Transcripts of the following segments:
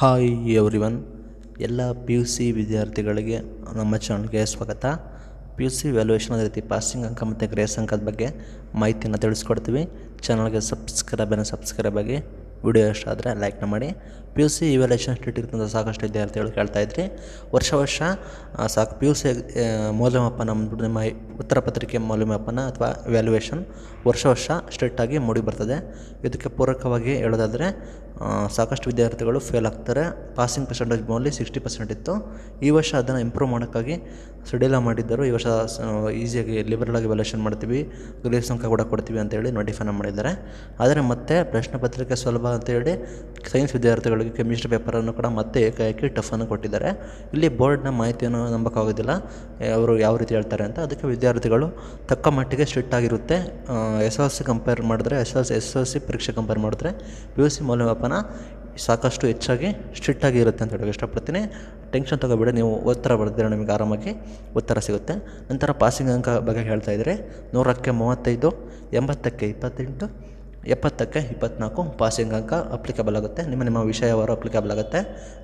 hi everyone ಎಲ್ಲ P U C ವಿದ್ಯಾರ್ಥಿಗಳಿಗೆ ನಮ್ಮ ಚಾನಲ್ಗೆ ಸ್ವಾಗತ ಪಿ ಯು ಸಿ ವ್ಯಾಲ್ಯೂಯೇಷನ್ ಅದೇ ರೀತಿ ಪಾಸಿಂಗ್ ಅಂಕ ಮತ್ತು ಗ್ರೇಸ್ ಅಂಕದ ಬಗ್ಗೆ ಮಾಹಿತಿಯನ್ನು ತಿಳಿಸ್ಕೊಡ್ತೀವಿ ಚಾನಲ್ಗೆ ಸಬ್ಸ್ಕ್ರೈಬನ್ನು ಸಬ್ಸ್ಕ್ರೈಬ್ ಆಗಿ ವಿಡಿಯೋ ಇಷ್ಟ ಆದರೆ ಲೈಕ್ನ ಮಾಡಿ ಪಿ ಯು ಸಿ ಇವ್ಯಾಲ್ಯೂಷನ್ ಇಟ್ಟಿರ್ತಕ್ಕಂಥ ಸಾಕಷ್ಟು ವಿದ್ಯಾರ್ಥಿಗಳು ಕೇಳ್ತಾ ಇದ್ರಿ ವರ್ಷ ವರ್ಷ ಸಾಕು ಪಿ ಯು ಸಿ ಮೌಲ್ಯಮಾಪನ ನಮ್ಮದು ನಿಮ್ಮ ಉತ್ತರ ಪತ್ರಿಕೆ ಮೌಲ್ಯಮಾಪನ ಅಥವಾ ವ್ಯಾಲ್ಯೂಯೇಷನ್ ವರ್ಷ ವರ್ಷ ಸ್ಟ್ರಿಕ್ಟಾಗಿ ಮೂಡಿ ಬರ್ತದೆ ಇದಕ್ಕೆ ಪೂರಕವಾಗಿ ಹೇಳೋದಾದರೆ ಸಾಕಷ್ಟು ವಿದ್ಯಾರ್ಥಿಗಳು ಫೇಲ್ ಆಗ್ತಾರೆ passing percentage only sixty percent ಇತ್ತು ಈ ವರ್ಷ ಅದನ್ನು ಇಂಪ್ರೂವ್ ಮಾಡೋಕ್ಕಾಗಿ ಸಡಿಲ ಮಾಡಿದ್ದರು ಈ ವರ್ಷ ಈಸಿಯಾಗಿ ಆಗಿ ವ್ಯಾಲ್ಯೂಷನ್ ಮಾಡ್ತೀವಿ ಗಲೀಫ್ ಸಂಖ್ಯೆ ಕೂಡ ಕೊಡ್ತೀವಿ ಅಂತ ಹೇಳಿ ನೋಟಿಫೈನ ಮಾಡಿದ್ದಾರೆ ಆದರೆ ಮತ್ತೆ ಪ್ರಶ್ನೆ ಪತ್ರಿಕೆ ಸುಲಭ ಅಂತೇಳಿ ಸೈನ್ಸ್ ವಿದ್ಯಾರ್ಥಿಗಳಿಗೆ ಕೆಮಿಸ್ಟ್ರಿ ಪೇಪರನ್ನು ಕೂಡ ಮತ್ತೆ ಏಕಾಏಕಿ ಟಫನ್ನು ಕೊಟ್ಟಿದ್ದಾರೆ ಇಲ್ಲಿ ಬೋರ್ಡ್ನ ಮಾಹಿತಿಯನ್ನು ನಂಬಕ್ಕಾಗೋದಿಲ್ಲ ಅವರು ಯಾವ ರೀತಿ ಹೇಳ್ತಾರೆ ಅಂತ ಅದಕ್ಕೆ ವಿದ್ಯಾರ್ಥಿಗಳು ತಕ್ಕ ಮಟ್ಟಿಗೆ ಸ್ಟ್ರಿಕ್ಟ್ ಆಗಿರುತ್ತೆ ಎಸ್ ಎಲ್ ಸಿ ಕಂಪೇರ್ ಮಾಡಿದ್ರೆ S L C S L C ಪರೀಕ್ಷೆ ಕಂಪೇರ್ ಮಾಡಿದ್ರೆ ಪಿ ಯು ಸಿ ಮೌಲ್ಯಮಾಪನ ಸಾಕಷ್ಟು ಹೆಚ್ಚಾಗಿ ಸ್ಟ್ರಿಕ್ಟಾಗಿ ಇರುತ್ತೆ ಅಂತ ಹೇಳೋಕ್ಕೆ ಇಷ್ಟಪಡ್ತೀನಿ ಟೆನ್ಷನ್ ತಗೋಬೇಡಿ ನೀವು ಉತ್ತರ ಬರೆದಿರೋ ನಿಮಗೆ ಆರಾಮಾಗಿ ಉತ್ತರ ಸಿಗುತ್ತೆ ನಂತರ ಪಾಸಿಂಗ್ ಅಂಕ ಬಗ್ಗೆ ಹೇಳ್ತಾ ಇದ್ದರೆ ನೂರಕ್ಕೆ ಮೂವತ್ತೈದು ಎಂಬತ್ತಕ್ಕೆ ಇಪ್ಪತ್ತೆಂಟು ಎಪ್ಪತ್ತಕ್ಕೆ ಇಪ್ಪತ್ತ್ನಾಲ್ಕು ಪಾಸಿಂಗ್ ಅಂಕ ಅಪ್ಲಿಕಬಲ್ ಆಗುತ್ತೆ ನಿಮ್ಮ ನಿಮ್ಮ ವಿಷಯವಾರು ಅಪ್ಲಿಕಬಲ್ ಆಗುತ್ತೆ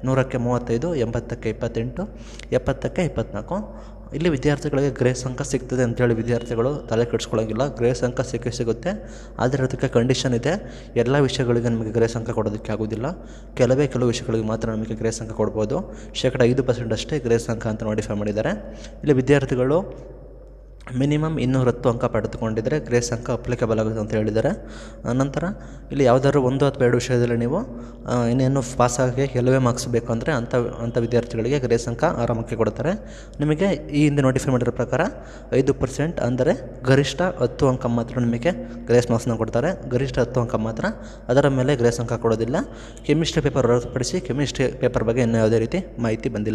ನೂರಕ್ಕೆ ಮೂವತ್ತೈದು ಎಂಬತ್ತಕ್ಕೆ ಇಪ್ಪತ್ತೆಂಟು ಎಪ್ಪತ್ತಕ್ಕೆ ಇಪ್ಪತ್ತ್ನಾಲ್ಕು ಇಲ್ಲಿ ವಿದ್ಯಾರ್ಥಿಗಳಿಗೆ ಗ್ರೇಸ್ ಅಂಕ ಸಿಗ್ತದೆ ಅಂತೇಳಿ ವಿದ್ಯಾರ್ಥಿಗಳು ತಲೆ ಕೆಡಿಸ್ಕೊಳ್ಳೋಂಗಿಲ್ಲ ಗ್ರೇಸ್ ಅಂಕ ಸಿಕ್ಕೇ ಸಿಗುತ್ತೆ ಆದರೆ ಅದಕ್ಕೆ ಕಂಡೀಷನ್ ಇದೆ ಎಲ್ಲ ವಿಷಯಗಳಿಗೆ ನಮಗೆ ಗ್ರೇಸ್ ಅಂಕ ಕೊಡೋದಕ್ಕೆ ಆಗೋದಿಲ್ಲ ಕೆಲವೇ ಕೆಲವು ವಿಷಯಗಳಿಗೆ ಮಾತ್ರ ನಮಗೆ ಗ್ರೇಸ್ ಅಂಕ ಕೊಡ್ಬೋದು ಶೇಕಡ ಐದು ಪರ್ಸೆಂಟ್ ಅಷ್ಟೇ ಗ್ರೇಸ್ ಅಂಕ ಅಂತ ನೋಡಿಫೈ ಮಾಡಿದ್ದಾರೆ ಇಲ್ಲಿ ವಿದ್ಯಾರ್ಥಿಗಳು ಮಿನಿಮಮ್ ಇನ್ನೂರು ಹತ್ತು ಅಂಕ ಪಡೆದುಕೊಂಡಿದ್ದರೆ ಗ್ರೇಸ್ ಅಂಕ ಅಪ್ಲಿಕೇಬಲ್ ಆಗುತ್ತೆ ಅಂತ ಹೇಳಿದ್ದಾರೆ ನಂತರ ಇಲ್ಲಿ ಯಾವುದಾದ್ರು ಒಂದು ಅಥವಾ ಎರಡು ವಿಷಯದಲ್ಲಿ ನೀವು ಇನ್ನೇನು ಪಾಸಾಗಿ ಕೆಲವೇ ಮಾರ್ಕ್ಸ್ ಬೇಕು ಅಂದರೆ ಅಂಥ ಅಂಥ ವಿದ್ಯಾರ್ಥಿಗಳಿಗೆ ಗ್ರೇಸ್ ಅಂಕ ಆರಾಮಕ್ಕೆ ಕೊಡ್ತಾರೆ ನಿಮಗೆ ಈ ಹಿಂದೆ ನೋಟಿಫೈ ಮಾಡಿರೋ ಪ್ರಕಾರ ಐದು ಪರ್ಸೆಂಟ್ ಅಂದರೆ ಗರಿಷ್ಠ ಹತ್ತು ಅಂಕ ಮಾತ್ರ ನಿಮಗೆ ಗ್ರೇಸ್ ಮಾರ್ಕ್ಸ್ನ ಕೊಡ್ತಾರೆ ಗರಿಷ್ಠ ಹತ್ತು ಅಂಕ ಮಾತ್ರ ಅದರ ಮೇಲೆ ಗ್ರೇಸ್ ಅಂಕ ಕೊಡೋದಿಲ್ಲ ಕೆಮಿಸ್ಟ್ರಿ ಪೇಪರ್ ಹೊರತುಪಡಿಸಿ ಕೆಮಿಸ್ಟ್ರಿ ಪೇಪರ್ ಬಗ್ಗೆ ಇನ್ನೂ ಯಾವುದೇ ರೀತಿ ಮಾಹಿತಿ ಬಂದಿಲ್ಲ